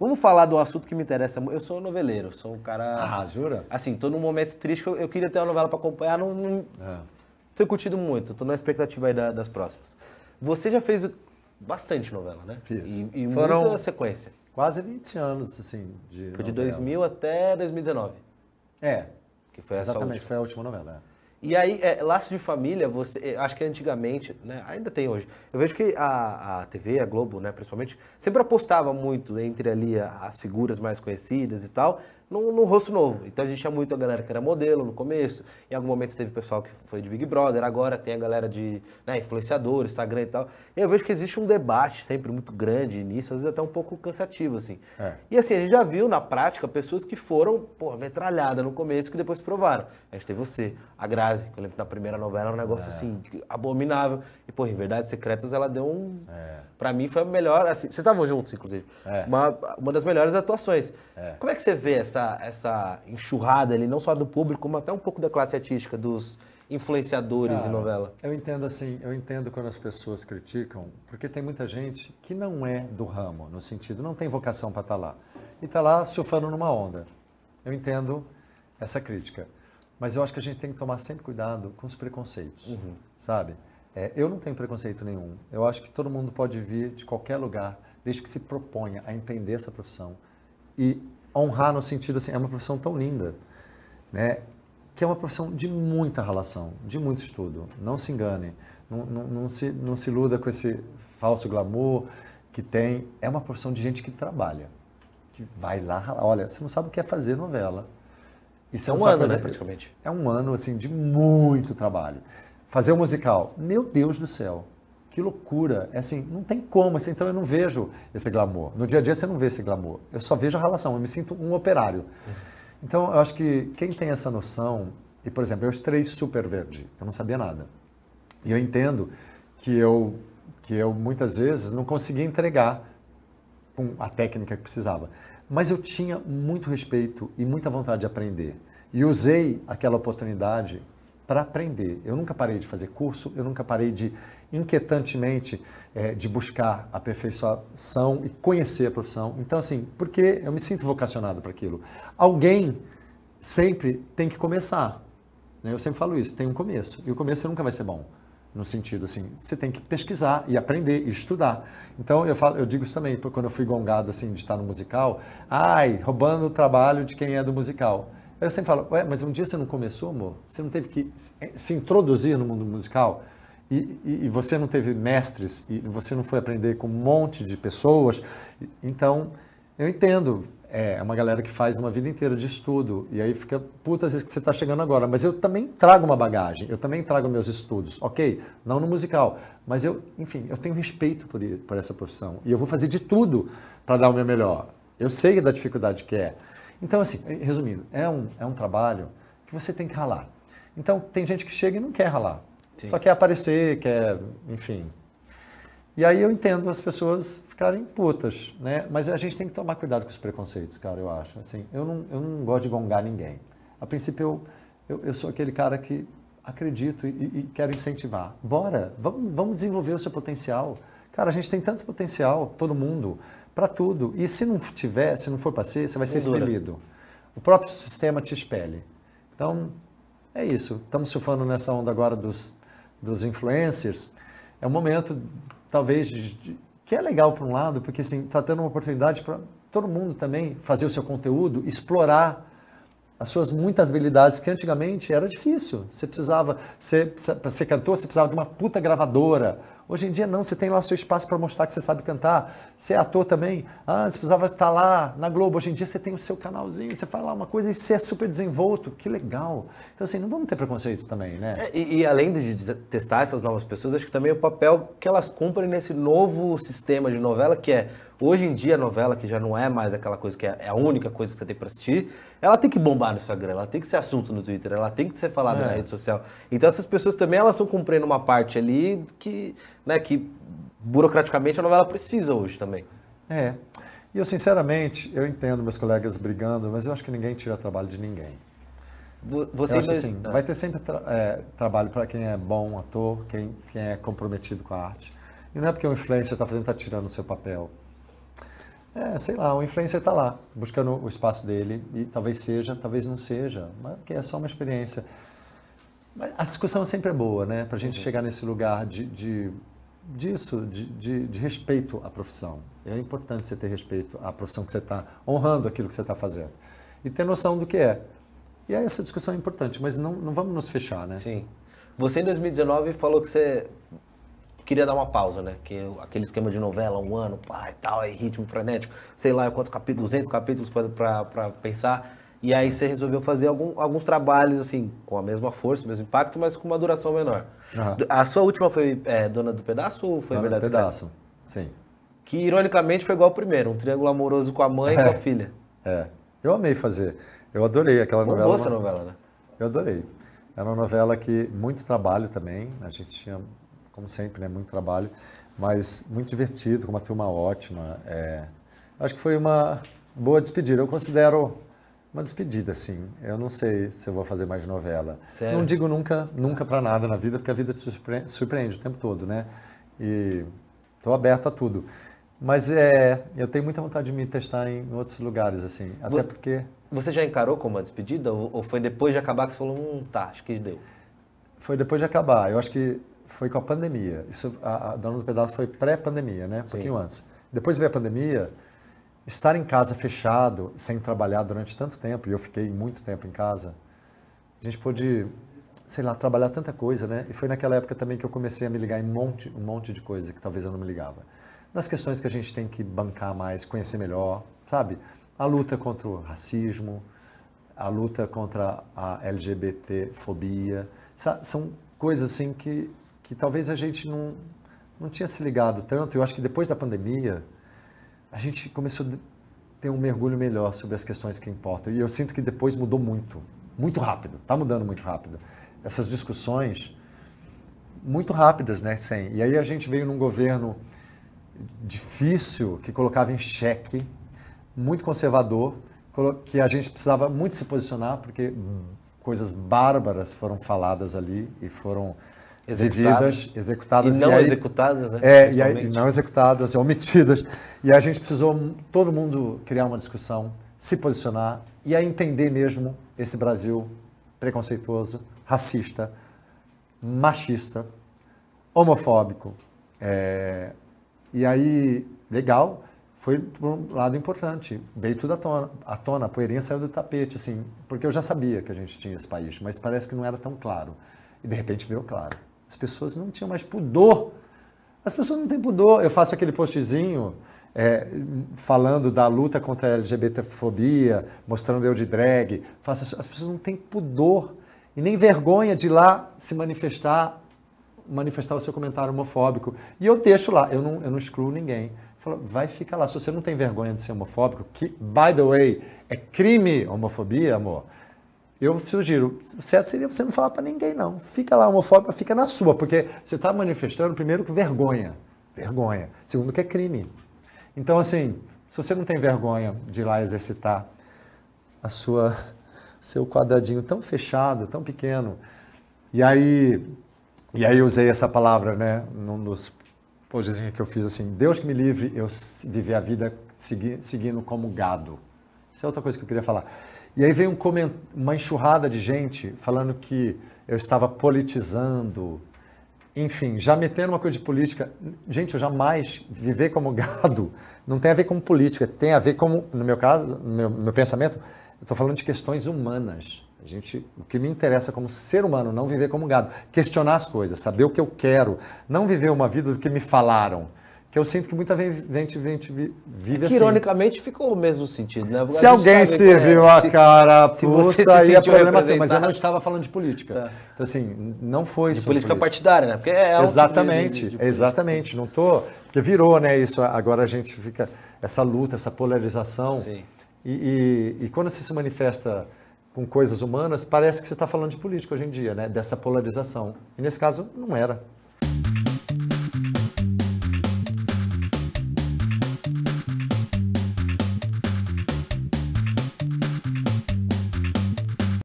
Vamos falar do assunto que me interessa. Eu sou noveleiro, sou um cara. Ah, jura? Assim, tô num momento triste que eu, eu queria ter uma novela para acompanhar, não. não... É. Tenho curtido muito, tô na expectativa aí da, das próximas. Você já fez bastante novela, né? Fiz. E, e Foram muita sequência. Quase 20 anos, assim, de. Foi de novela. 2000 até 2019. É. Que foi Exatamente, foi a última novela. É. E aí, é, laço de família, você, é, acho que antigamente, né, ainda tem hoje. Eu vejo que a, a TV, a Globo, né, principalmente, sempre apostava muito entre ali as figuras mais conhecidas e tal, num, num, rosto novo. Então a gente tinha muito a galera que era modelo no começo, em algum momento teve pessoal que foi de Big Brother, agora tem a galera de né, influenciador, Instagram e tal. E eu vejo que existe um debate sempre muito grande nisso, às vezes até um pouco cansativo, assim. É. E assim, a gente já viu na prática pessoas que foram, pô, metralhada no começo, que depois provaram. A gente teve você, a Grazi, que eu lembro que na primeira novela era um negócio é. assim, abominável. E, pô, em Verdades Secretas ela deu um. É. Pra mim foi a melhor, assim, vocês estavam juntos, inclusive. É. Uma, uma das melhores atuações. É. Como é que você vê essa essa, essa enxurrada ali, não só do público, mas até um pouco da classe artística, dos influenciadores Cara, de novela? Eu entendo assim, eu entendo quando as pessoas criticam, porque tem muita gente que não é do ramo, no sentido, não tem vocação para estar tá lá. E está lá surfando numa onda. Eu entendo essa crítica. Mas eu acho que a gente tem que tomar sempre cuidado com os preconceitos, uhum. sabe? É, eu não tenho preconceito nenhum. Eu acho que todo mundo pode vir de qualquer lugar, desde que se proponha a entender essa profissão e honrar no sentido assim, é uma profissão tão linda, né? Que é uma profissão de muita relação, de muito estudo. Não se engane, não, não, não se, não se iluda com esse falso glamour que tem. É uma profissão de gente que trabalha, que vai lá, olha, você não sabe o que é fazer novela. Isso é um ano, né, praticamente. É um ano assim de muito trabalho. Fazer o um musical, meu Deus do céu. Que loucura! É assim, não tem como, assim, então eu não vejo esse glamour. No dia a dia você não vê esse glamour. Eu só vejo a relação, eu me sinto um operário. Então, eu acho que quem tem essa noção, e por exemplo, eu estrei super verde, eu não sabia nada. E eu entendo que eu, que eu muitas vezes não conseguia entregar a técnica que precisava. Mas eu tinha muito respeito e muita vontade de aprender. E usei aquela oportunidade para aprender. Eu nunca parei de fazer curso, eu nunca parei de, inquietantemente, é, de buscar aperfeiçoação e conhecer a profissão. Então, assim, porque eu me sinto vocacionado para aquilo. Alguém sempre tem que começar. Né? Eu sempre falo isso, tem um começo. E o começo nunca vai ser bom no sentido assim, você tem que pesquisar e aprender e estudar. Então eu falo, eu digo isso também, quando eu fui gongado assim de estar no musical, ai, roubando o trabalho de quem é do musical. Aí eu sempre falo, ué, mas um dia você não começou, amor? Você não teve que eh, se introduzir no mundo musical? E, e, e você não teve mestres? E você não foi aprender com um monte de pessoas? Então, eu entendo. É, é uma galera que faz uma vida inteira de estudo. E aí fica, puta, às vezes que você está chegando agora. Mas eu também trago uma bagagem. Eu também trago meus estudos. Ok, não no musical. Mas eu, enfim, eu tenho respeito por, por essa profissão. E eu vou fazer de tudo para dar o meu melhor. Eu sei da dificuldade que é. Então, assim, resumindo, é um, é um trabalho que você tem que ralar. Então, tem gente que chega e não quer ralar, Sim. só quer aparecer, quer, enfim. E aí eu entendo as pessoas ficarem putas, né? Mas a gente tem que tomar cuidado com os preconceitos, cara, eu acho. Assim, eu não, eu não gosto de gongar ninguém. A princípio, eu, eu, eu sou aquele cara que acredito e, e quero incentivar. Bora, vamos, vamos desenvolver o seu potencial. Cara, a gente tem tanto potencial, todo mundo, para tudo. E se não tiver, se não for para ser, você vai ser expelido. O próprio sistema te expele. Então, é isso. Estamos surfando nessa onda agora dos, dos influencers. É um momento, talvez, de, de, que é legal por um lado, porque assim, está dando uma oportunidade para todo mundo também fazer o seu conteúdo, explorar as suas muitas habilidades que antigamente era difícil. Você precisava, para ser cantor, você precisava de uma puta gravadora. Hoje em dia não, você tem lá seu espaço para mostrar que você sabe cantar. Você é ator também. Ah, você precisava estar tá lá na Globo. Hoje em dia você tem o seu canalzinho, você faz lá uma coisa e você é super desenvolto. Que legal. Então assim, não vamos ter preconceito também, né? É, e, e, além de testar essas novas pessoas, acho que também é o papel que elas cumprem nesse novo sistema de novela que é Hoje em dia, a novela, que já não é mais aquela coisa que é, é a única coisa que você tem para assistir, ela tem que bombar no Instagram, ela tem que ser assunto no Twitter, ela tem que ser falada é. na rede social. Então, essas pessoas também elas estão cumprindo uma parte ali que, né, que burocraticamente a novela precisa hoje também. É. E eu, sinceramente, eu entendo meus colegas brigando, mas eu acho que ninguém tira trabalho de ninguém. Você acho, assim, não. Ah. vai ter sempre tra é, trabalho para quem é bom ator, quem, quem é comprometido com a arte. E não é porque o influencer está fazendo, está tirando o seu papel. É, sei lá, o influencer está lá, buscando o espaço dele, e talvez seja, talvez não seja, mas que é só uma experiência. Mas a discussão sempre é boa, né? Para a gente uhum. chegar nesse lugar de, de disso, de, de, de, respeito à profissão. É importante você ter respeito à profissão que você está, honrando aquilo que você está fazendo. E ter noção do que é. E aí essa discussão é importante, mas não, não vamos nos fechar, né? Sim. Você em 2019 falou que você queria dar uma pausa, né? Que eu, aquele esquema de novela, um ano, pá, e tal, aí ritmo frenético, sei lá quantos capítulos, 200 capítulos para pensar. E aí você resolveu fazer algum, alguns trabalhos, assim, com a mesma força, mesmo impacto, mas com uma duração menor. Uhum. A sua última foi é, Dona do Pedaço ou foi Dona Verdade do Pedaço, sim. Que, ironicamente, foi igual ao primeiro, um triângulo amoroso com a mãe é. e com a é. filha. É, eu amei fazer. Eu adorei aquela Bombou novela. Boa essa novela, né? Eu adorei. Era uma novela que muito trabalho também. A gente tinha como sempre, né? Muito trabalho, mas muito divertido, com uma turma ótima. É... Acho que foi uma boa despedida. Eu considero uma despedida, sim. Eu não sei se eu vou fazer mais novela. Sério? Não digo nunca, nunca para nada na vida, porque a vida te surpreende, o tempo todo, né? E estou aberto a tudo. Mas é, eu tenho muita vontade de me testar em outros lugares, assim. Até você, porque. Você já encarou como uma despedida? Ou, ou, foi depois de acabar que você falou, hum, tá, acho que deu? Foi depois de acabar. Eu acho que foi com a pandemia. Isso, a, a Dona do Pedaço foi pré-pandemia, né? Um pouquinho antes. Depois veio a pandemia, estar em casa fechado, sem trabalhar durante tanto tempo, e eu fiquei muito tempo em casa, a gente pôde, sei lá, trabalhar tanta coisa, né? E foi naquela época também que eu comecei a me ligar em um monte, um monte de coisa que talvez eu não me ligava. Nas questões que a gente tem que bancar mais, conhecer melhor, sabe? A luta contra o racismo, a luta contra a LGBT fobia, são coisas assim que que talvez a gente não, não tinha se ligado tanto. Eu acho que depois da pandemia, a gente começou a ter um mergulho melhor sobre as questões que importam. E eu sinto que depois mudou muito, muito rápido. Está mudando muito rápido. Essas discussões, muito rápidas, né? Sem. E aí a gente veio num governo difícil, que colocava em xeque, muito conservador, que a gente precisava muito se posicionar, porque hum. coisas bárbaras foram faladas ali e foram executadas, executadas e não e aí, executadas, né? é, e, aí, e não executadas, omitidas. E a gente precisou todo mundo criar uma discussão, se posicionar e a entender mesmo esse Brasil preconceituoso, racista, machista, homofóbico. É, e aí, legal, foi um lado importante. Veio tudo à tona, à tona, a poeirinha saiu do tapete, assim, porque eu já sabia que a gente tinha esse país, mas parece que não era tão claro. E de repente veio claro. As pessoas não tinham mais pudor. As pessoas não têm pudor. Eu faço aquele postzinho é, falando da luta contra a LGBTfobia, mostrando eu de drag. Faço, as pessoas não têm pudor e nem vergonha de ir lá se manifestar, manifestar o seu comentário homofóbico. E eu deixo lá, eu não, eu não excluo ninguém. Falo, vai ficar lá. Se você não tem vergonha de ser homofóbico, que, by the way, é crime homofobia, amor. Eu sugiro, o certo seria você não falar para ninguém, não. Fica lá homofóbica, fica na sua, porque você está manifestando, primeiro, que vergonha. Vergonha. Segundo, que é crime. Então, assim, se você não tem vergonha de ir lá exercitar a sua seu quadradinho tão fechado, tão pequeno, e aí, e aí eu usei essa palavra, né, num dos postezinhos que eu fiz assim, Deus que me livre, eu viver a vida seguindo como gado. Isso é outra coisa que eu queria falar. E aí veio um coment... uma enxurrada de gente falando que eu estava politizando, enfim, já metendo uma coisa de política. Gente, eu jamais viver como gado não tem a ver com política, tem a ver como, no meu caso, no meu, meu pensamento, eu estou falando de questões humanas. A gente, o que me interessa como ser humano, não viver como gado, questionar as coisas, saber o que eu quero, não viver uma vida do que me falaram que eu sinto que muita gente, vive que, assim. Ironicamente ficou o mesmo sentido, né? Porque se alguém serviu é, viu a cara, se, se aí é problema seu. Mas eu não estava falando de política. Tá. Então, assim, não foi de política, partidária, né? Porque é exatamente, de, de, de exatamente. Não tô porque virou, né? Isso agora a gente fica essa luta, essa polarização. Sim. E, e, e quando você se manifesta com coisas humanas, parece que você está falando de política hoje em dia, né? Dessa polarização. E nesse caso não era.